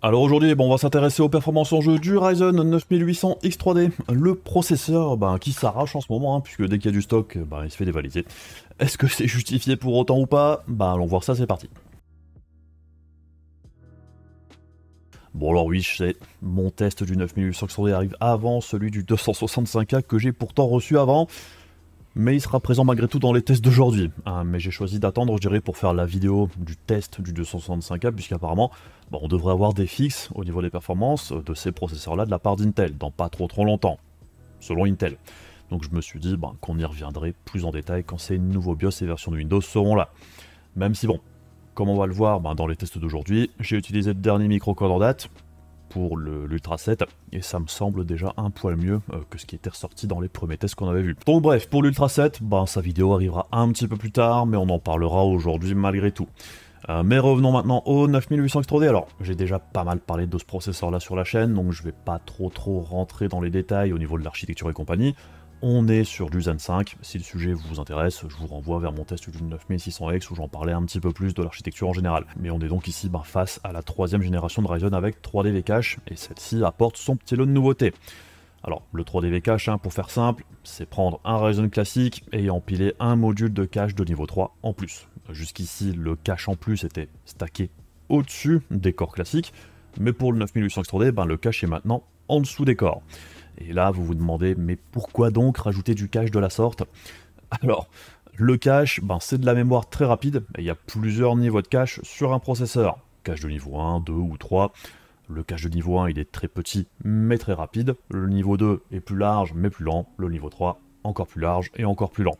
Alors aujourd'hui, on va s'intéresser aux performances en jeu du Ryzen 9800 X3D, le processeur ben, qui s'arrache en ce moment, hein, puisque dès qu'il y a du stock, ben, il se fait dévaliser. Est-ce que c'est justifié pour autant ou pas Ben allons voir ça, c'est parti. Bon alors oui, je sais, mon test du 9800 X3D arrive avant celui du 265K que j'ai pourtant reçu avant mais il sera présent malgré tout dans les tests d'aujourd'hui. Hein. mais j'ai choisi d'attendre, je dirais, pour faire la vidéo du test du 265 a puisqu'apparemment, on devrait avoir des fixes au niveau des performances de ces processeurs-là de la part d'Intel, dans pas trop trop longtemps, selon Intel. Donc je me suis dit ben, qu'on y reviendrait plus en détail quand ces nouveaux BIOS et versions de Windows seront là. Même si bon, comme on va le voir ben, dans les tests d'aujourd'hui, j'ai utilisé le dernier micro-code en date, pour l'Ultra 7 et ça me semble déjà un poil mieux euh, que ce qui était ressorti dans les premiers tests qu'on avait vu. Donc bref, pour l'Ultra 7, ben, sa vidéo arrivera un petit peu plus tard mais on en parlera aujourd'hui malgré tout. Euh, mais revenons maintenant au 9800 X3D. Alors, j'ai déjà pas mal parlé de ce processeur là sur la chaîne, donc je vais pas trop trop rentrer dans les détails au niveau de l'architecture et compagnie. On est sur du Zen 5. Si le sujet vous intéresse, je vous renvoie vers mon test du 9600X où j'en parlais un petit peu plus de l'architecture en général. Mais on est donc ici ben, face à la troisième génération de Ryzen avec 3 dv cache et celle-ci apporte son petit lot de nouveautés. Alors, le 3 dv cache pour faire simple, c'est prendre un Ryzen classique et empiler un module de cache de niveau 3 en plus. Jusqu'ici, le cache en plus était stacké au-dessus des corps classiques, mais pour le 9800 x 3D, ben, le cache est maintenant en dessous des corps. Et là, vous vous demandez, mais pourquoi donc rajouter du cache de la sorte Alors, le cache, ben, c'est de la mémoire très rapide, il y a plusieurs niveaux de cache sur un processeur. Cache de niveau 1, 2 ou 3. Le cache de niveau 1, il est très petit, mais très rapide. Le niveau 2 est plus large, mais plus lent. Le niveau 3, encore plus large et encore plus lent.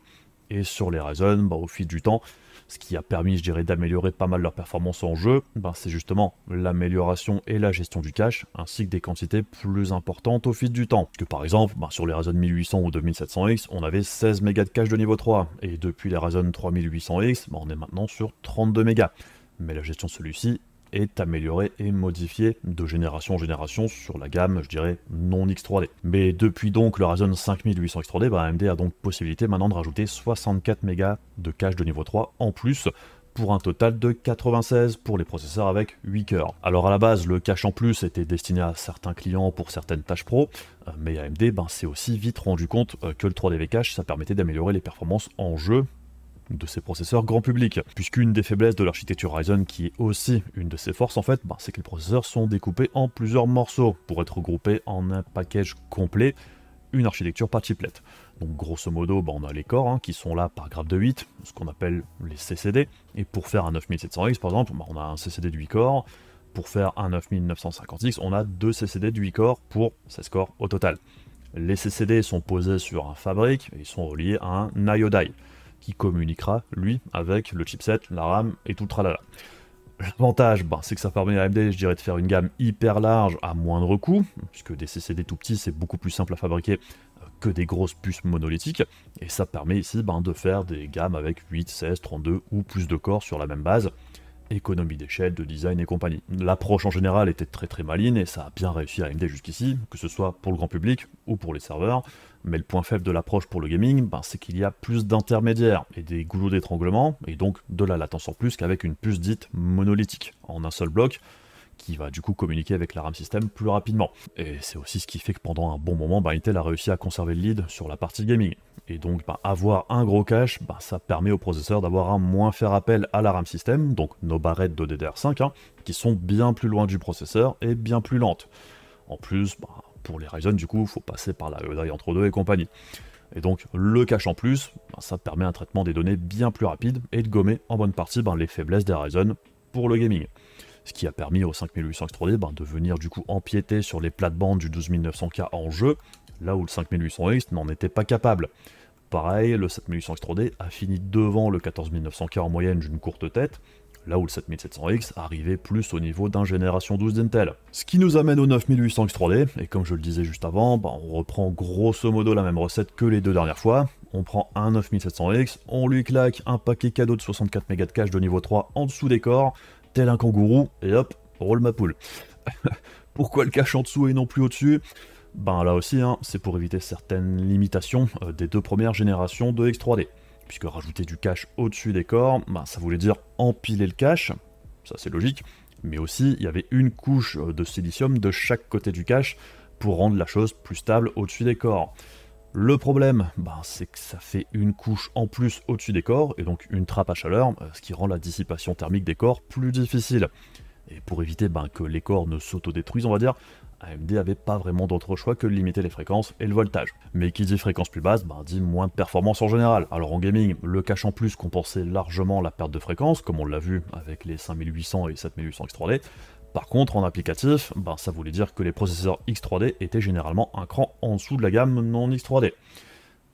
Et sur les Ryzen, ben, au fil du temps, ce qui a permis, je dirais, d'améliorer pas mal leur performance en jeu, ben, c'est justement l'amélioration et la gestion du cache, ainsi que des quantités plus importantes au fil du temps. que par exemple, ben, sur les Razen 1800 ou 2700X, on avait 16 mégas de cache de niveau 3, et depuis les Razen 3800X, ben, on est maintenant sur 32 mégas mais la gestion de celui-ci est amélioré et modifié de génération en génération sur la gamme, je dirais, non X3D. Mais depuis donc le Ryzen 5800 X3D, AMD a donc possibilité maintenant de rajouter 64 mégas de cache de niveau 3 en plus pour un total de 96 pour les processeurs avec 8 cœurs. Alors à la base, le cache en plus était destiné à certains clients pour certaines tâches pro, euh, mais AMD ben, s'est aussi vite rendu compte euh, que le 3DV cache, ça permettait d'améliorer les performances en jeu, de ces processeurs grand public. Puisqu'une des faiblesses de l'architecture Ryzen, qui est aussi une de ses forces en fait, bah, c'est que les processeurs sont découpés en plusieurs morceaux pour être regroupés en un package complet, une architecture par chiplet. Donc grosso modo, bah, on a les corps hein, qui sont là par grappe de 8, ce qu'on appelle les CCD. Et pour faire un 9700X par exemple, bah, on a un CCD de 8 corps. Pour faire un 9950X, on a deux CCD de 8 corps pour 16 corps au total. Les CCD sont posés sur un fabric et ils sont reliés à un IODI qui communiquera, lui, avec le chipset, la RAM et tout le tralala. L'avantage, ben, c'est que ça permet à AMD, je dirais, de faire une gamme hyper large à moindre coût, puisque des CCD tout petits, c'est beaucoup plus simple à fabriquer euh, que des grosses puces monolithiques, et ça permet ici ben, de faire des gammes avec 8, 16, 32 ou plus de corps sur la même base, économie d'échelle, de design et compagnie. L'approche en général était très très maligne et ça a bien réussi à AMD jusqu'ici, que ce soit pour le grand public ou pour les serveurs, mais le point faible de l'approche pour le gaming, ben, c'est qu'il y a plus d'intermédiaires et des goulots d'étranglement, et donc de la latence en plus qu'avec une puce dite monolithique, en un seul bloc, qui va du coup communiquer avec la RAM système plus rapidement. Et c'est aussi ce qui fait que pendant un bon moment, ben, Intel a réussi à conserver le lead sur la partie gaming. Et donc ben, avoir un gros cache, ben, ça permet au processeur d'avoir un moins faire appel à la RAM système, donc nos barrettes de DDR5, hein, qui sont bien plus loin du processeur et bien plus lentes. En plus, pour les Ryzen, du coup, il faut passer par la EDI entre deux et compagnie. Et donc, le cache en plus, ben, ça permet un traitement des données bien plus rapide et de gommer en bonne partie ben, les faiblesses des Ryzen pour le gaming. Ce qui a permis au 5800 X3D de venir du coup empiéter sur les plates-bandes du 12900K en jeu, là où le 5800X n'en était pas capable. Pareil, le 7800 X3D a fini devant le 14900K en moyenne d'une courte tête, là où le 7700X arrivait plus au niveau d'un génération 12 d'Intel. Ce qui nous amène au 9800X 3D, et comme je le disais juste avant, bah, on reprend grosso modo la même recette que les deux dernières fois, on prend un 9700X, on lui claque un paquet cadeau de 64 mégas de cache de niveau 3 en dessous des corps, tel un kangourou, et hop, roule ma poule. Pourquoi le cache en dessous et non plus au-dessus ben là aussi, hein, c'est pour éviter certaines limitations euh, des deux premières générations de X3D puisque rajouter du cache au-dessus des corps, bah, ça voulait dire empiler le cache, ça c'est logique, mais aussi il y avait une couche euh, de silicium de chaque côté du cache pour rendre la chose plus stable au-dessus des corps. Le problème, bah, c'est que ça fait une couche en plus au-dessus des corps, et donc une trappe à chaleur, euh, ce qui rend la dissipation thermique des corps plus difficile. Et pour éviter ben, que les corps ne s'autodétruisent, on va dire, AMD n'avait pas vraiment d'autre choix que de limiter les fréquences et le voltage. Mais qui dit fréquence plus basse, ben dit moins de performance en général. Alors en gaming, le cache en plus compensait largement la perte de fréquence, comme on l'a vu avec les 5800 et 7800 X3D. Par contre, en applicatif, ben, ça voulait dire que les processeurs X3D étaient généralement un cran en dessous de la gamme non X3D.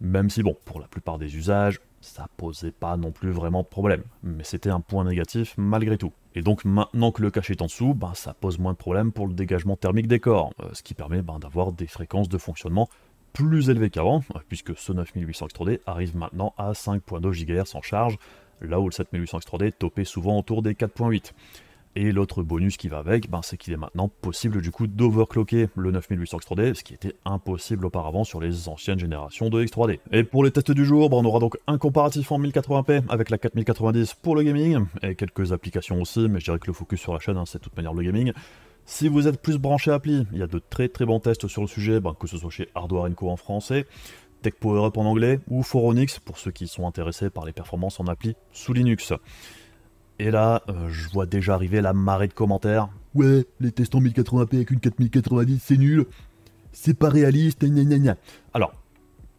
Même si, bon, pour la plupart des usages, ça posait pas non plus vraiment de problème, mais c'était un point négatif malgré tout. Et donc maintenant que le cache est en dessous, ben, ça pose moins de problème pour le dégagement thermique des corps, euh, ce qui permet bah, d'avoir des fréquences de fonctionnement plus élevées qu'avant, euh, puisque ce 9800 X3D arrive maintenant à 5.2 GHz en charge, là où le 7800 X3D topait souvent autour des 4.8. Et l'autre bonus qui va avec, ben, c'est qu'il est maintenant possible du coup d'overclocker le 9800 X3D, ce qui était impossible auparavant sur les anciennes générations de X3D. Et pour les tests du jour, ben, on aura donc un comparatif en 1080p avec la 4090 pour le gaming, et quelques applications aussi, mais je dirais que le focus sur la chaîne, hein, c'est de toute manière le gaming. Si vous êtes plus branché appli, il y a de très très bons tests sur le sujet, ben, que ce soit chez Hardware Co en français, Tech Power Up en anglais, ou Foronix pour ceux qui sont intéressés par les performances en appli sous Linux. Et là, euh, je vois déjà arriver la marée de commentaires. Ouais, les tests en 1080p avec une 4090, c'est nul. C'est pas réaliste, Alors,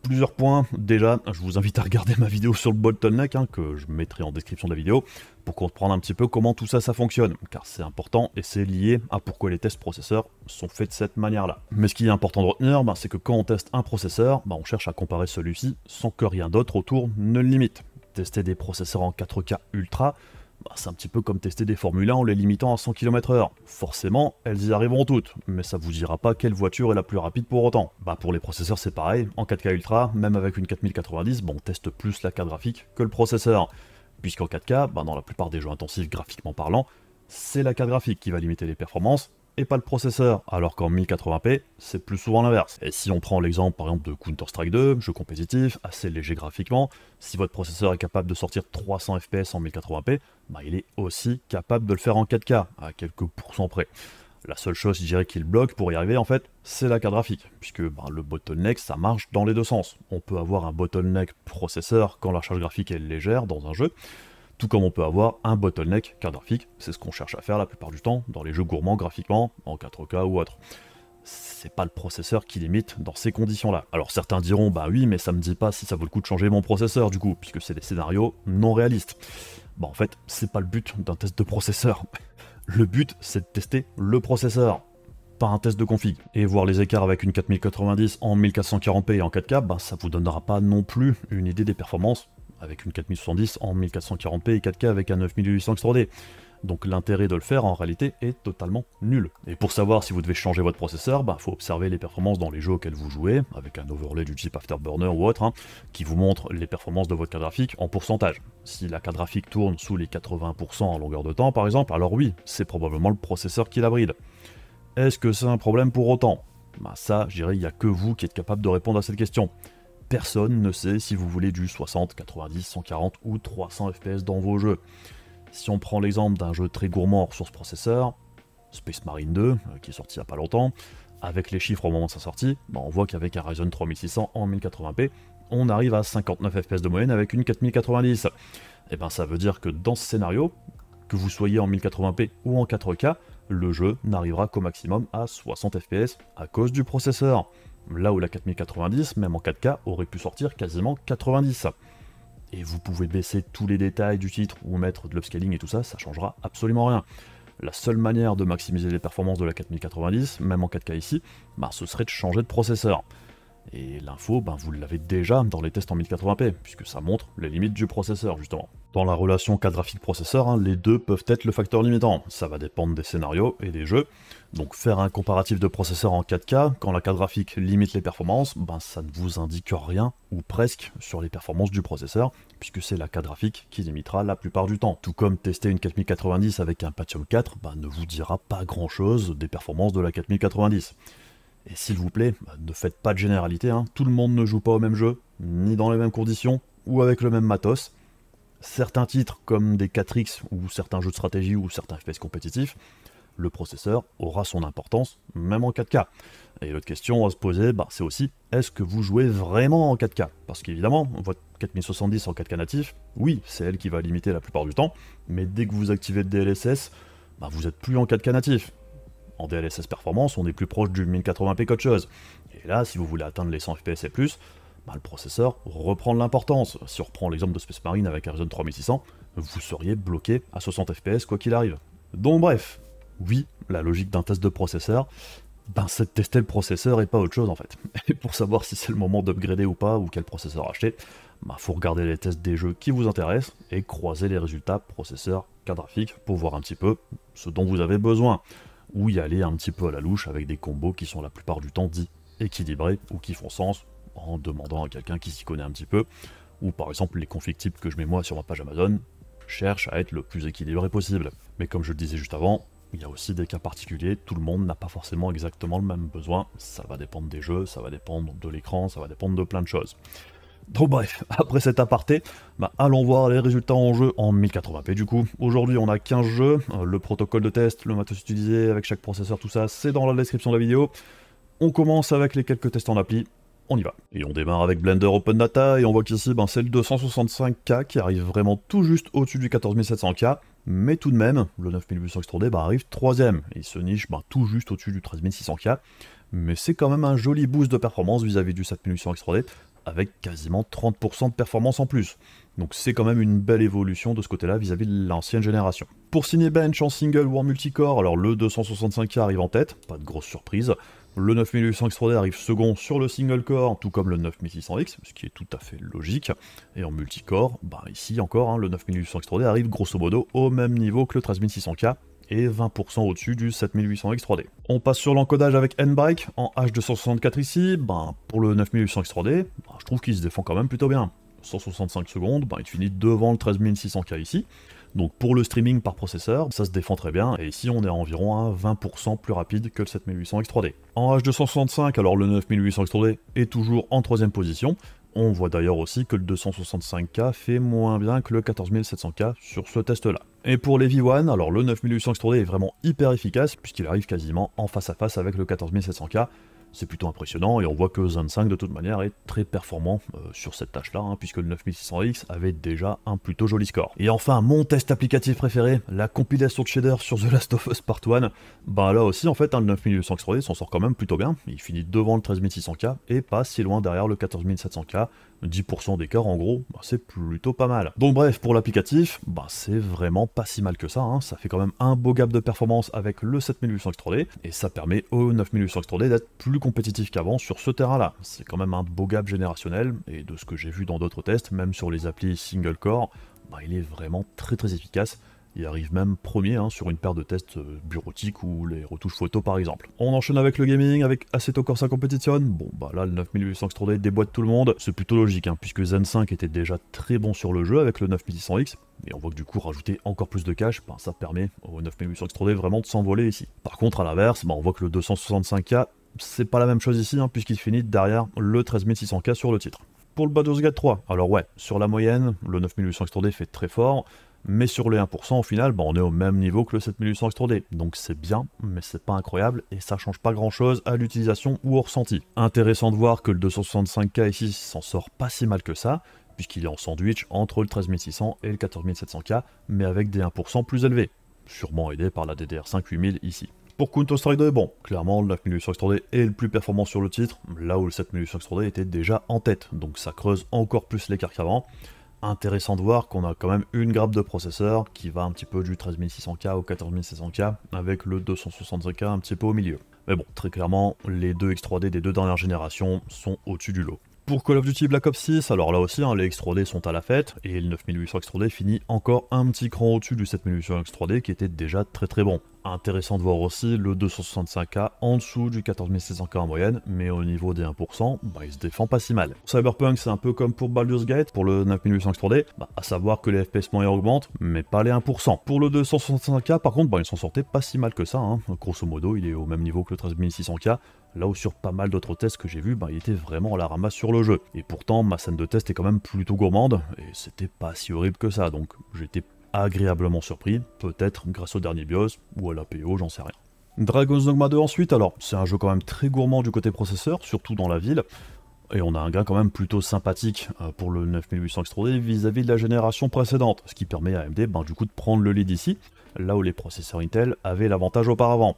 plusieurs points. Déjà, je vous invite à regarder ma vidéo sur le Bolton hein, que je mettrai en description de la vidéo, pour comprendre un petit peu comment tout ça, ça fonctionne. Car c'est important et c'est lié à pourquoi les tests processeurs sont faits de cette manière-là. Mais ce qui est important de retenir, ben, c'est que quand on teste un processeur, ben, on cherche à comparer celui-ci sans que rien d'autre autour ne le limite. Tester des processeurs en 4K Ultra, bah, c'est un petit peu comme tester des formules 1 en les limitant à 100 km/h. Forcément, elles y arriveront toutes, mais ça vous dira pas quelle voiture est la plus rapide pour autant. Bah pour les processeurs c'est pareil, en 4K Ultra, même avec une 4090, bon, on teste plus la carte graphique que le processeur. Puisqu'en 4K, bah, dans la plupart des jeux intensifs graphiquement parlant, c'est la carte graphique qui va limiter les performances, et pas le processeur, alors qu'en 1080p, c'est plus souvent l'inverse. Et si on prend l'exemple par exemple de Counter-Strike 2, jeu compétitif, assez léger graphiquement, si votre processeur est capable de sortir 300 fps en 1080p, bah, il est aussi capable de le faire en 4K, à quelques pourcents près. La seule chose, je dirais, qu'il bloque pour y arriver, en fait, c'est la carte graphique, puisque bah, le bottleneck, ça marche dans les deux sens. On peut avoir un bottleneck processeur quand la charge graphique est légère dans un jeu, tout comme on peut avoir un bottleneck graphique, c'est ce qu'on cherche à faire la plupart du temps dans les jeux gourmands graphiquement, en 4K ou autre. C'est pas le processeur qui limite dans ces conditions-là. Alors certains diront, bah oui, mais ça me dit pas si ça vaut le coup de changer mon processeur du coup, puisque c'est des scénarios non réalistes. Bah en fait, c'est pas le but d'un test de processeur. Le but, c'est de tester le processeur, par un test de config. Et voir les écarts avec une 4090 en 1440p et en 4K, bah, ça vous donnera pas non plus une idée des performances avec une 4070 en 1440p et 4K avec un 9800 X3D. Donc l'intérêt de le faire en réalité est totalement nul. Et pour savoir si vous devez changer votre processeur, il bah, faut observer les performances dans les jeux auxquels vous jouez, avec un overlay du chip Afterburner ou autre, hein, qui vous montre les performances de votre carte graphique en pourcentage. Si la carte graphique tourne sous les 80% en longueur de temps par exemple, alors oui, c'est probablement le processeur qui la Est-ce que c'est un problème pour autant bah, ça, je dirais, il n'y a que vous qui êtes capable de répondre à cette question personne ne sait si vous voulez du 60, 90, 140 ou 300 FPS dans vos jeux. Si on prend l'exemple d'un jeu très gourmand en ressources processeur, Space Marine 2, euh, qui est sorti il n'y a pas longtemps, avec les chiffres au moment de sa sortie, bah, on voit qu'avec un Ryzen 3600 en 1080p, on arrive à 59 FPS de moyenne avec une 4090. Et eh ben ça veut dire que dans ce scénario, que vous soyez en 1080p ou en 4K, le jeu n'arrivera qu'au maximum à 60 FPS à cause du processeur. Là où la 4090, même en 4K, aurait pu sortir quasiment 90. Et vous pouvez baisser tous les détails du titre ou mettre de l'upscaling et tout ça, ça changera absolument rien. La seule manière de maximiser les performances de la 4090, même en 4K ici, bah, ce serait de changer de processeur. Et l'info, ben vous l'avez déjà dans les tests en 1080p, puisque ça montre les limites du processeur justement. Dans la relation carte graphique-processeur, hein, les deux peuvent être le facteur limitant, ça va dépendre des scénarios et des jeux, donc faire un comparatif de processeur en 4K, quand la cas graphique limite les performances, ben ça ne vous indique rien, ou presque, sur les performances du processeur, puisque c'est la cas graphique qui limitera la plupart du temps. Tout comme tester une 4090 avec un Patium 4 ben, ne vous dira pas grand chose des performances de la 4090. Et s'il vous plaît, bah, ne faites pas de généralité, hein. tout le monde ne joue pas au même jeu, ni dans les mêmes conditions, ou avec le même matos. Certains titres, comme des 4X, ou certains jeux de stratégie, ou certains FPS compétitifs, le processeur aura son importance, même en 4K. Et l'autre question à se poser, bah, c'est aussi, est-ce que vous jouez vraiment en 4K Parce qu'évidemment, votre 4070 en 4K natif, oui, c'est elle qui va limiter la plupart du temps, mais dès que vous activez le DLSS, bah, vous n'êtes plus en 4K natif. En DLSS performance, on est plus proche du 1080p qu'autre chose. Et là, si vous voulez atteindre les 100 fps et plus, bah, le processeur reprend de l'importance. Si on reprend l'exemple de Space Marine avec Ryzen 3600, vous seriez bloqué à 60 fps quoi qu'il arrive. Donc bref, oui, la logique d'un test de processeur, ben, c'est de tester le processeur et pas autre chose en fait. Et pour savoir si c'est le moment d'upgrader ou pas, ou quel processeur acheter, ben, faut regarder les tests des jeux qui vous intéressent et croiser les résultats processeur cas graphique pour voir un petit peu ce dont vous avez besoin ou y aller un petit peu à la louche avec des combos qui sont la plupart du temps dits équilibrés ou qui font sens en demandant à quelqu'un qui s'y connaît un petit peu, ou par exemple les conflicts types que je mets moi sur ma page Amazon cherchent à être le plus équilibré possible. Mais comme je le disais juste avant, il y a aussi des cas particuliers, tout le monde n'a pas forcément exactement le même besoin, ça va dépendre des jeux, ça va dépendre de l'écran, ça va dépendre de plein de choses. Donc bref, après cet aparté, bah, allons voir les résultats en jeu en 1080p du coup. Aujourd'hui on a 15 jeux, euh, le protocole de test, le matos utilisé avec chaque processeur, tout ça, c'est dans la description de la vidéo. On commence avec les quelques tests en appli, on y va. Et on démarre avec Blender Open Data, et on voit qu'ici, ben, c'est le 265K qui arrive vraiment tout juste au-dessus du 14700K, mais tout de même, le 9800 3D ben, arrive troisième, et il se niche ben, tout juste au-dessus du 13600K, mais c'est quand même un joli boost de performance vis-à-vis -vis du 7800 X3D, avec quasiment 30% de performance en plus. Donc c'est quand même une belle évolution de ce côté-là vis-à-vis de l'ancienne génération. Pour Cinebench en single ou en multicore, alors le 265K arrive en tête, pas de grosse surprise. Le 9800 X3D arrive second sur le single core, tout comme le 9600X, ce qui est tout à fait logique. Et en multicore, bah ici encore, hein, le 9800 X3D arrive grosso modo au même niveau que le 13600K, et 20% au-dessus du 7800X3D. On passe sur l'encodage avec N-Bike en H264 ici, ben, pour le 9800X3D, ben, je trouve qu'il se défend quand même plutôt bien. 165 secondes, ben, il finit devant le 13600K ici. Donc pour le streaming par processeur, ça se défend très bien, et ici on est à environ 20% plus rapide que le 7800X3D. En H265, alors le 9800X3D est toujours en troisième position, on voit d'ailleurs aussi que le 265K fait moins bien que le 14700K sur ce test-là. Et pour les V1, alors le 9800 X3D est vraiment hyper efficace puisqu'il arrive quasiment en face à face avec le 14700K, c'est plutôt impressionnant et on voit que Zen 5 de toute manière est très performant euh, sur cette tâche là hein, puisque le 9600X avait déjà un plutôt joli score. Et enfin mon test applicatif préféré, la compilation de shaders sur The Last of Us Part 1, bah là aussi en fait hein, le 9800 x s'en sort quand même plutôt bien, il finit devant le 13600K et pas si loin derrière le 14700K 10% d'écart en gros, bah, c'est plutôt pas mal. Donc bref, pour l'applicatif, bah, c'est vraiment pas si mal que ça, hein. ça fait quand même un beau gap de performance avec le 7800 X3D, et ça permet au 9800 X3D d'être plus compétitif qu'avant sur ce terrain-là. C'est quand même un beau gap générationnel, et de ce que j'ai vu dans d'autres tests, même sur les applis single core, bah, il est vraiment très très efficace il arrive même premier hein, sur une paire de tests euh, bureautiques ou les retouches photo par exemple. On enchaîne avec le gaming, avec Assetto Corsa Competition. Bon bah là le 9800 X3D déboîte tout le monde, c'est plutôt logique hein, puisque Zen 5 était déjà très bon sur le jeu avec le 9600X, et on voit que du coup rajouter encore plus de cache, ben, ça permet au 9800 X3D vraiment de s'envoler ici. Par contre à l'inverse, ben, on voit que le 265K c'est pas la même chose ici hein, puisqu'il finit derrière le 13600K sur le titre pour le Baldur's 3. Alors ouais, sur la moyenne, le 9800 X3D fait très fort, mais sur les 1%, au final, bah, on est au même niveau que le 7800 X3D. Donc c'est bien, mais c'est pas incroyable et ça change pas grand chose à l'utilisation ou au ressenti. Intéressant de voir que le 265K ici s'en sort pas si mal que ça, puisqu'il est en sandwich entre le 13600 et le 14700K, mais avec des 1% plus élevés. Sûrement aidé par la DDR5 8000 ici. Pour Counter-Strike 2, bon, clairement, le 9800 X3D est le plus performant sur le titre, là où le 7800 X3D était déjà en tête, donc ça creuse encore plus l'écart qu'avant intéressant de voir qu'on a quand même une grappe de processeurs qui va un petit peu du 13600K au 14600K avec le 265K un petit peu au milieu. Mais bon, très clairement, les deux X3D des deux dernières générations sont au-dessus du lot. Pour Call of Duty Black Ops 6, alors là aussi, hein, les X3D sont à la fête, et le 9800 X3D finit encore un petit cran au-dessus du 7800 X3D qui était déjà très très bon. Intéressant de voir aussi le 265K en dessous du 14600K en moyenne, mais au niveau des 1%, bah, il se défend pas si mal. Cyberpunk, c'est un peu comme pour Baldur's Gate, pour le 9800 3D, bah, à savoir que les FPS moyens augmentent, mais pas les 1%. Pour le 265K, par contre, bah, ils s'en sortait pas si mal que ça. Hein. Grosso modo, il est au même niveau que le 13600K, là où sur pas mal d'autres tests que j'ai vu, bah, il était vraiment à la ramasse sur le jeu. Et pourtant, ma scène de test est quand même plutôt gourmande, et c'était pas si horrible que ça, donc j'étais agréablement surpris, peut-être grâce au dernier BIOS ou à la PO, j'en sais rien. Dragon's Dogma 2 ensuite, alors c'est un jeu quand même très gourmand du côté processeur, surtout dans la ville, et on a un gain quand même plutôt sympathique euh, pour le 9800 X3D vis-à-vis de la génération précédente, ce qui permet à AMD ben, du coup de prendre le lead ici, là où les processeurs Intel avaient l'avantage auparavant.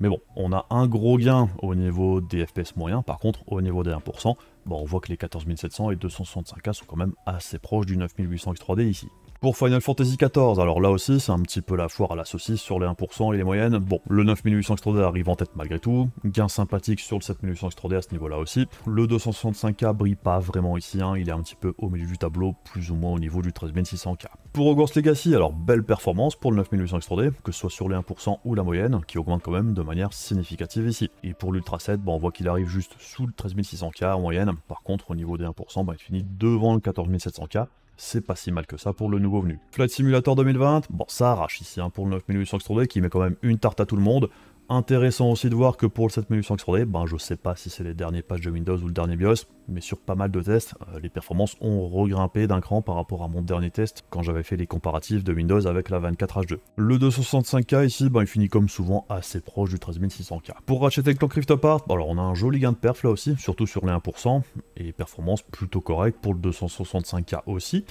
Mais bon, on a un gros gain au niveau des FPS moyens, par contre au niveau des 1%, bon, on voit que les 14700 et 265K sont quand même assez proches du 9800 X3D ici. Pour Final Fantasy XIV, alors là aussi, c'est un petit peu la foire à la saucisse sur les 1% et les moyennes. Bon, le 9800 d arrive en tête malgré tout. Gain sympathique sur le 7800 d à ce niveau-là aussi. Le 265K brille pas vraiment ici, hein. il est un petit peu au milieu du tableau, plus ou moins au niveau du 13600K. Pour Hogwarts Legacy, alors belle performance pour le 9800 d que ce soit sur les 1% ou la moyenne, qui augmente quand même de manière significative ici. Et pour l'Ultra 7, on voit qu'il arrive juste sous le 13600K en moyenne. Par contre, au niveau des 1%, bah, il finit devant le 14700K c'est pas si mal que ça pour le nouveau venu. Flight Simulator 2020, bon ça arrache ici hein, pour le 9800 qui met quand même une tarte à tout le monde. Intéressant aussi de voir que pour le 7800 x d ben je sais pas si c'est les derniers patchs de Windows ou le dernier BIOS, mais sur pas mal de tests, euh, les performances ont regrimpé d'un cran par rapport à mon dernier test quand j'avais fait les comparatifs de Windows avec la 24H2. Le 265K ici, ben, il finit comme souvent assez proche du 13600K. Pour racheter le crypto Part, alors on a un joli gain de perf là aussi, surtout sur les 1%, et performance plutôt correcte pour le 265K aussi,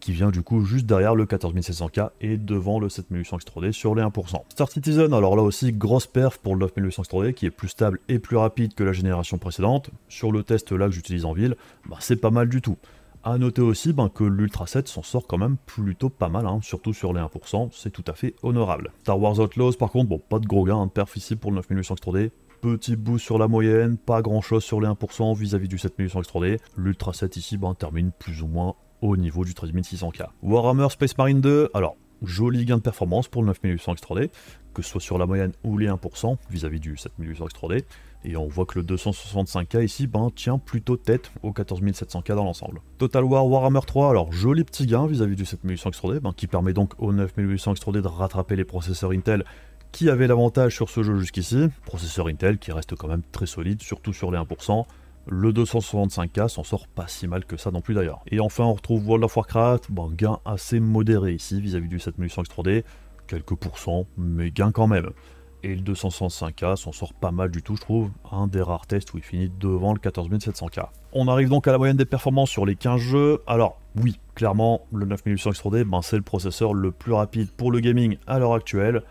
qui vient du coup juste derrière le 14700K et devant le 7800X3D sur les 1%. Star Citizen, alors là aussi, grosse perf pour le 9800X3D qui est plus stable et plus rapide que la génération précédente. Sur le test là que j'utilise en ville, bah, c'est pas mal du tout. A noter aussi ben, que l'Ultra 7 s'en sort quand même plutôt pas mal, hein, surtout sur les 1%, c'est tout à fait honorable. Star Wars Outlaws par contre, bon pas de gros gain, hein, de perf ici pour le 9800X3D, petit boost sur la moyenne, pas grand chose sur les 1% vis-à-vis du 7800X3D. L'Ultra 7 ici ben, termine plus ou moins au niveau du 13600K. Warhammer Space Marine 2, alors joli gain de performance pour le 9800 X3D, que ce soit sur la moyenne ou les 1% vis-à-vis du 7800 X3D, et on voit que le 265K ici ben, tient plutôt tête au 14700K dans l'ensemble. Total War Warhammer 3, alors joli petit gain vis-à-vis du 7800 X3D, ben, qui permet donc au 9800 X3D de rattraper les processeurs Intel qui avaient l'avantage sur ce jeu jusqu'ici, processeur Intel qui reste quand même très solide, surtout sur les 1%, le 265K s'en sort pas si mal que ça non plus d'ailleurs. Et enfin, on retrouve World of Warcraft, bon, gain assez modéré ici vis-à-vis du 7800 X3D, quelques pourcents, mais gain quand même. Et le 265K s'en sort pas mal du tout, je trouve, un des rares tests où il finit devant le 14700K. On arrive donc à la moyenne des performances sur les 15 jeux. Alors, oui, clairement, le 9800 X3D, ben, c'est le processeur le plus rapide pour le gaming à l'heure actuelle.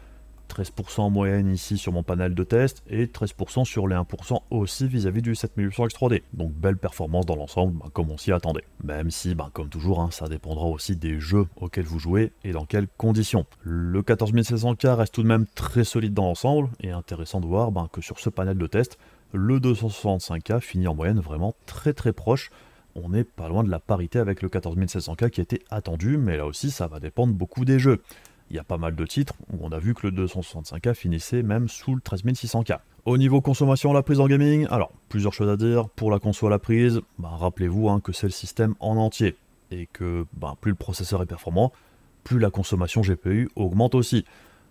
13% en moyenne ici sur mon panel de test et 13% sur les 1% aussi vis-à-vis du 7800 X3D. Donc belle performance dans l'ensemble, ben, comme on s'y attendait. Même si, ben comme toujours, hein, ça dépendra aussi des jeux auxquels vous jouez et dans quelles conditions. Le 14600K reste tout de même très solide dans l'ensemble et intéressant de voir ben, que sur ce panel de test, le 265K finit en moyenne vraiment très très proche on n'est pas loin de la parité avec le 14600 k qui était attendu, mais là aussi ça va dépendre beaucoup des jeux il y a pas mal de titres où on a vu que le 265K finissait même sous le 13600K. Au niveau consommation à la prise en gaming, alors plusieurs choses à dire. Pour la console à la prise, bah, rappelez-vous hein, que c'est le système en entier et que bah, plus le processeur est performant, plus la consommation GPU augmente aussi.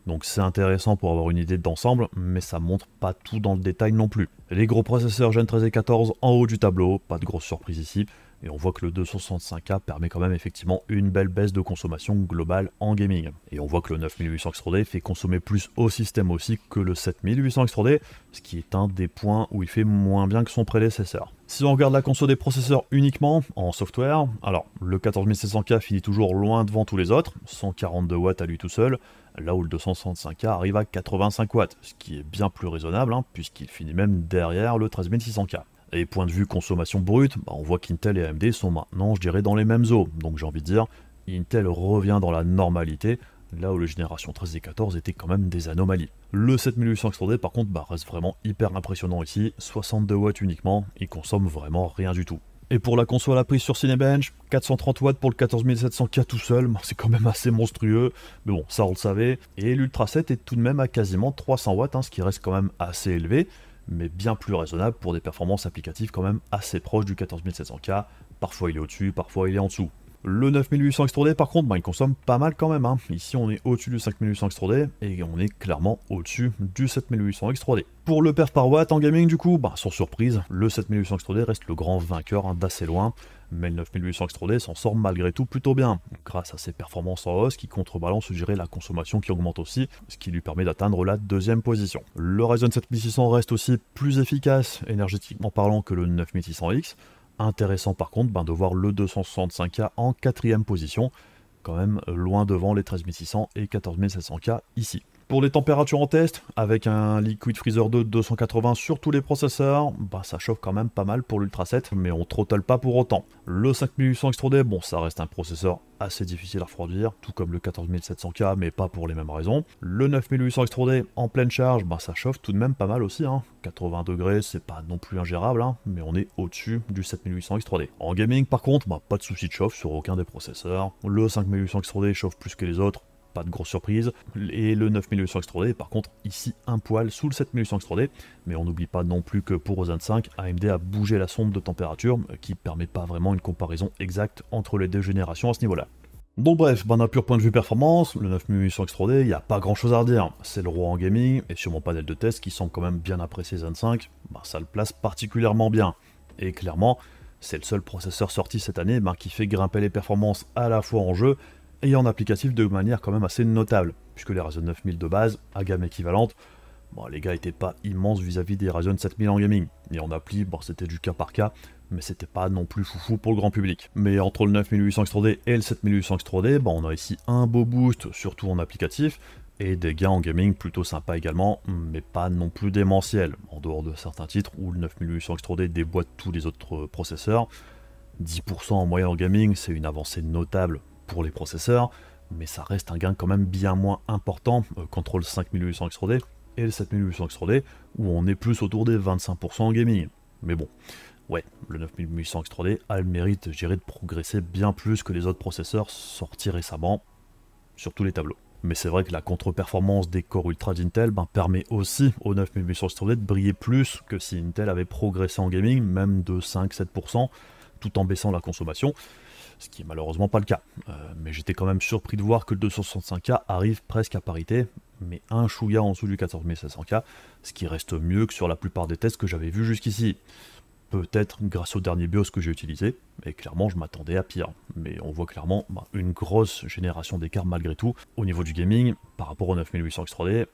Donc c'est intéressant pour avoir une idée d'ensemble, mais ça montre pas tout dans le détail non plus. Les gros processeurs Gen 13 et 14 en haut du tableau, pas de grosse surprise ici. Et on voit que le 265K permet quand même effectivement une belle baisse de consommation globale en gaming. Et on voit que le 9800 X3D fait consommer plus au système aussi que le 7800 X3D, ce qui est un des points où il fait moins bien que son prédécesseur. Si on regarde la console des processeurs uniquement en software, alors le 14600 k finit toujours loin devant tous les autres, 142 watts à lui tout seul, là où le 265K arrive à 85 watts, ce qui est bien plus raisonnable, hein, puisqu'il finit même derrière le 13600K. Et point de vue consommation brute, bah, on voit qu'Intel et AMD sont maintenant, je dirais, dans les mêmes eaux. Donc j'ai envie de dire, Intel revient dans la normalité, là où les générations 13 et 14 étaient quand même des anomalies. Le 7800 X3D par contre bah, reste vraiment hyper impressionnant ici, 62 watts uniquement, il consomme vraiment rien du tout. Et pour la console à prise sur Cinebench, 430 watts pour le 14700K tout seul, c'est quand même assez monstrueux, mais bon, ça on le savait. Et l'Ultra 7 est tout de même à quasiment 300 watts, hein, ce qui reste quand même assez élevé mais bien plus raisonnable pour des performances applicatives quand même assez proches du 14700K. Parfois il est au-dessus, parfois il est en dessous. Le 9800 X3D, par contre, bah, il consomme pas mal quand même. Hein. Ici, on est au-dessus du 5800 X3D et on est clairement au-dessus du 7800 X3D. Pour le perf par watt en gaming, du coup, bah, sans surprise, le 7800 X3D reste le grand vainqueur hein, d'assez loin mais le 9800 X3D s'en sort malgré tout plutôt bien, grâce à ses performances en hausse qui contrebalancent la consommation qui augmente aussi, ce qui lui permet d'atteindre la deuxième position. Le Ryzen 7600 reste aussi plus efficace énergétiquement parlant que le 9600X, Intéressant par contre ben, de voir le 265K en quatrième position, quand même loin devant les 13600 et 14700K ici. Pour les températures en test, avec un Liquid Freezer de 280 sur tous les processeurs, bah ça chauffe quand même pas mal pour l'Ultra 7, mais on trottale pas pour autant. Le 5800 X3D, bon ça reste un processeur assez difficile à refroidir, tout comme le 14700K, mais pas pour les mêmes raisons. Le 9800 X3D en pleine charge, bah ça chauffe tout de même pas mal aussi, 80 hein. degrés, c'est pas non plus ingérable, hein, mais on est au-dessus du 7800 X3D. En gaming par contre, bah, pas de souci de chauffe sur aucun des processeurs. Le 5800 X3D chauffe plus que les autres, pas de grosse surprise. Et le 9800 X3D, par contre, ici un poil sous le 7800 X3D. Mais on n'oublie pas non plus que pour zen 5, AMD a bougé la sonde de température, euh, qui permet pas vraiment une comparaison exacte entre les deux générations à ce niveau-là. Donc bref, ben, d'un pur point de vue performance, le 9800 X3D, il n'y a pas grand chose à redire. C'est le roi en gaming, et sur mon panel de test qui semble quand même bien apprécier Zen 5, ça le place particulièrement bien. Et clairement, c'est le seul processeur sorti cette année ben, qui fait grimper les performances à la fois en jeu et en applicatif de manière quand même assez notable, puisque les Ryzen 9000 de base, à gamme équivalente, bon, les gars n'étaient pas immenses vis-à-vis des Ryzen 7000 en gaming, et en appli, bon, c'était du cas par cas, mais c'était pas non plus foufou pour le grand public. Mais entre le 9800 X3D et le 7800 X3D, bon, on a ici un beau boost, surtout en applicatif, et des gains en gaming plutôt sympas également, mais pas non plus démentiels, en dehors de certains titres où le 9800 X3D déboîte tous les autres processeurs. 10% en moyenne en gaming, c'est une avancée notable pour les processeurs, mais ça reste un gain quand même bien moins important contre le 5800 X3D et le 7800 X3D, où on est plus autour des 25% en gaming. Mais bon, ouais, le 9800 X3D a le mérite, je de progresser bien plus que les autres processeurs sortis récemment sur tous les tableaux. Mais c'est vrai que la contre-performance des corps Ultra d'Intel ben, permet aussi au 9800 X3D de briller plus que si Intel avait progressé en gaming, même de 5-7%, tout en baissant la consommation ce qui est malheureusement pas le cas. Euh, mais j'étais quand même surpris de voir que le 265K arrive presque à parité, mais un chouïa en dessous du 14500 k ce qui reste mieux que sur la plupart des tests que j'avais vus jusqu'ici. Peut-être grâce au dernier BIOS que j'ai utilisé, et clairement je m'attendais à pire. Mais on voit clairement bah, une grosse génération d'écart malgré tout au niveau du gaming par rapport au 9800 X3D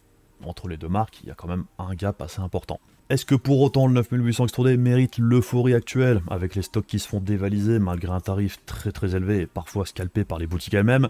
entre les deux marques, il y a quand même un gap assez important. Est-ce que pour autant le 9800 X3D mérite l'euphorie actuelle, avec les stocks qui se font dévaliser malgré un tarif très très élevé et parfois scalpé par les boutiques elles-mêmes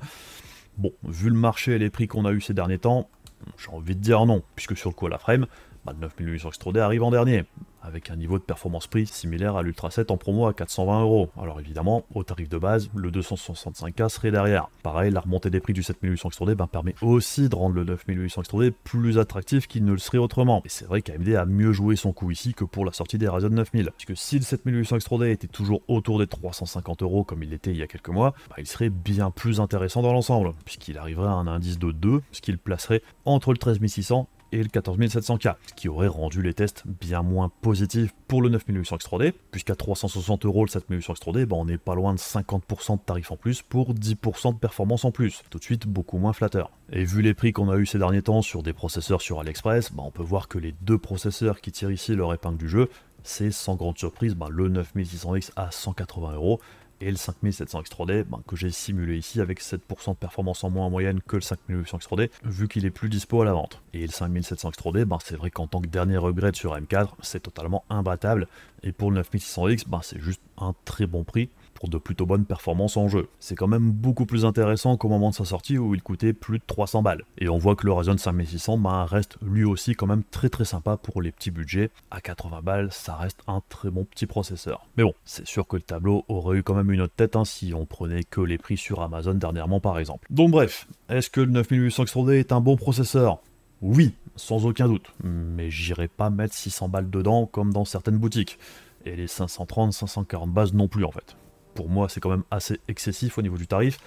Bon, vu le marché et les prix qu'on a eu ces derniers temps, j'ai envie de dire non, puisque sur le coup à la frame, le 9800 x 3 arrive en dernier, avec un niveau de performance prix similaire à l'Ultra 7 en promo à 420 euros. Alors évidemment, au tarif de base, le 265K serait derrière. Pareil, la remontée des prix du 7800 X3D ben, permet aussi de rendre le 9800 x 3 plus attractif qu'il ne le serait autrement. Et c'est vrai qu'AMD a mieux joué son coup ici que pour la sortie des Ryzen 9000, puisque si le 7800 x 3 était toujours autour des 350 euros comme il l'était il y a quelques mois, ben, il serait bien plus intéressant dans l'ensemble, puisqu'il arriverait à un indice de 2, ce qui le placerait entre le 13600 et le 14700K, ce qui aurait rendu les tests bien moins positifs pour le 9800X3D, puisqu'à 360 euros le 7800X3D, ben, on n'est pas loin de 50% de tarif en plus pour 10% de performance en plus, tout de suite beaucoup moins flatteur. Et vu les prix qu'on a eu ces derniers temps sur des processeurs sur AliExpress, ben, on peut voir que les deux processeurs qui tirent ici leur épingle du jeu, c'est sans grande surprise ben, le 9600X à 180 euros et le 5700 X3D ben, que j'ai simulé ici avec 7% de performance en moins en moyenne que le 5800 X3D vu qu'il est plus dispo à la vente. Et le 5700 X3D, ben, c'est vrai qu'en tant que dernier regret sur M4, c'est totalement imbattable et pour le 9600X, ben, c'est juste un très bon prix de plutôt bonnes performances en jeu. C'est quand même beaucoup plus intéressant qu'au moment de sa sortie où il coûtait plus de 300 balles. Et on voit que le l'Horizon 5600 ben, reste lui aussi quand même très très sympa pour les petits budgets. À 80 balles, ça reste un très bon petit processeur. Mais bon, c'est sûr que le tableau aurait eu quand même une autre tête hein, si on prenait que les prix sur Amazon dernièrement par exemple. Donc bref, est-ce que le 9800 d est un bon processeur oui, sans aucun doute, mais j'irai pas mettre 600 balles dedans comme dans certaines boutiques. Et les 530, 540 bases non plus en fait pour moi, c'est quand même assez excessif au niveau du tarif.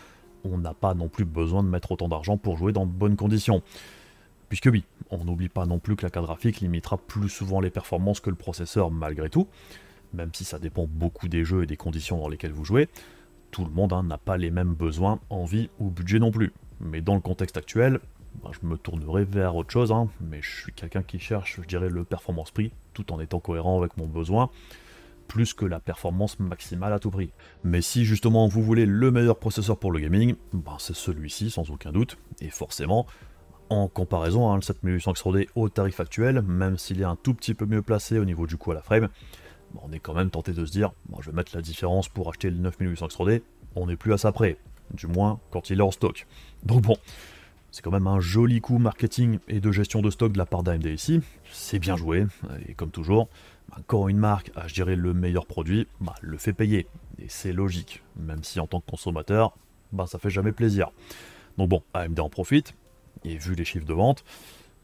On n'a pas non plus besoin de mettre autant d'argent pour jouer dans de bonnes conditions. Puisque oui, on n'oublie pas non plus que la carte graphique limitera plus souvent les performances que le processeur malgré tout, même si ça dépend beaucoup des jeux et des conditions dans lesquelles vous jouez, tout le monde hein, n'a pas les mêmes besoins, envie ou budget non plus. Mais dans le contexte actuel, bah, je me tournerai vers autre chose, hein. mais je suis quelqu'un qui cherche, je dirais, le performance-prix, tout en étant cohérent avec mon besoin plus que la performance maximale à tout prix. Mais si justement vous voulez le meilleur processeur pour le gaming, ben c'est celui-ci sans aucun doute, et forcément, en comparaison, hein, le 7800 XRD au tarif actuel, même s'il est un tout petit peu mieux placé au niveau du coût à la frame, ben, on est quand même tenté de se dire, je vais mettre la différence pour acheter le 9800 XRD, on n'est plus à ça près, du moins quand il est en stock. Donc bon, c'est quand même un joli coup marketing et de gestion de stock de la part d'AMD ici, c'est bien joué, et comme toujours, quand une marque a, je dirais, le meilleur produit, bah, le fait payer. Et c'est logique, même si en tant que consommateur, bah, ça fait jamais plaisir. Donc bon, AMD en profite, et vu les chiffres de vente,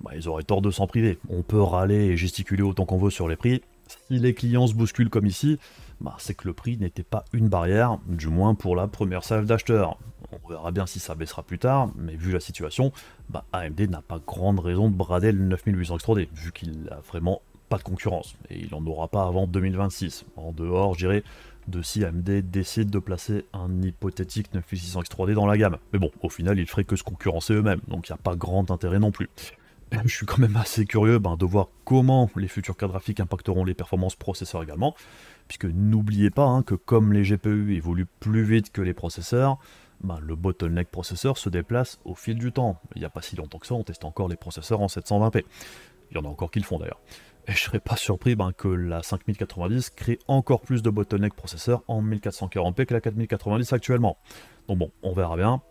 bah, ils auraient tort de s'en priver. On peut râler et gesticuler autant qu'on veut sur les prix. Si les clients se bousculent comme ici, bah, c'est que le prix n'était pas une barrière, du moins pour la première salle d'acheteurs. On verra bien si ça baissera plus tard, mais vu la situation, bah, AMD n'a pas grande raison de brader le 9800 x 3D, vu qu'il a vraiment pas de concurrence, et il n'en aura pas avant 2026, en dehors, je dirais, de si AMD décide de placer un hypothétique 9600 X3D dans la gamme. Mais bon, au final, ils feraient que se concurrencer eux-mêmes, donc il n'y a pas grand intérêt non plus. je suis quand même assez curieux ben, de voir comment les futurs cas graphiques impacteront les performances processeurs également, puisque n'oubliez pas hein, que comme les GPU évoluent plus vite que les processeurs, ben, le bottleneck processeur se déplace au fil du temps. Il n'y a pas si longtemps que ça, on teste encore les processeurs en 720p. Il y en a encore qui le font d'ailleurs. Et je serais pas surpris ben, que la 5090 crée encore plus de bottleneck processeur en 1440p que la 4090 actuellement. Donc bon, on verra bien.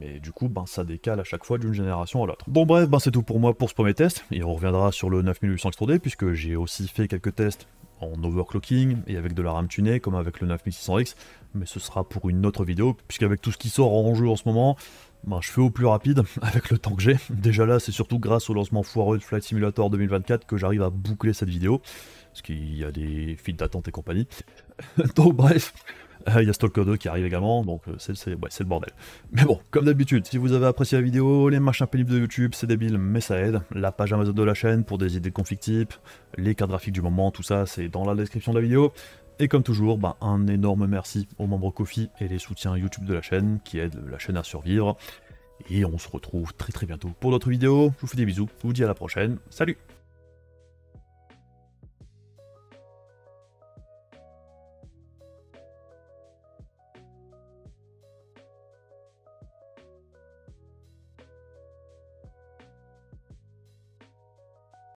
Mais du coup, ben, ça décale à chaque fois d'une génération à l'autre. Bon bref, ben, c'est tout pour moi pour ce premier test. Et on reviendra sur le 9800 X3D puisque j'ai aussi fait quelques tests en overclocking et avec de la RAM tunée comme avec le 9600X. Mais ce sera pour une autre vidéo puisqu'avec tout ce qui sort en jeu en ce moment, je bah, fais au plus rapide avec le temps que j'ai. Déjà là, c'est surtout grâce au lancement foireux de Flight Simulator 2024 que j'arrive à boucler cette vidéo, parce qu'il y a des files d'attente et compagnie. donc bref, euh, il y a Stalker 2 qui arrive également, donc euh, c'est le bordel. Mais bon, comme d'habitude, si vous avez apprécié la vidéo, les machins pénibles de YouTube, c'est débile, mais ça aide. La page Amazon de la chaîne pour des idées de config type, les cartes graphiques du moment, tout ça, c'est dans la description de la vidéo. Et comme toujours, bah, un énorme merci aux membres Kofi et les soutiens YouTube de la chaîne qui aident la chaîne à survivre. Et on se retrouve très très bientôt pour d'autres vidéos. Je vous fais des bisous, je vous dis à la prochaine. Salut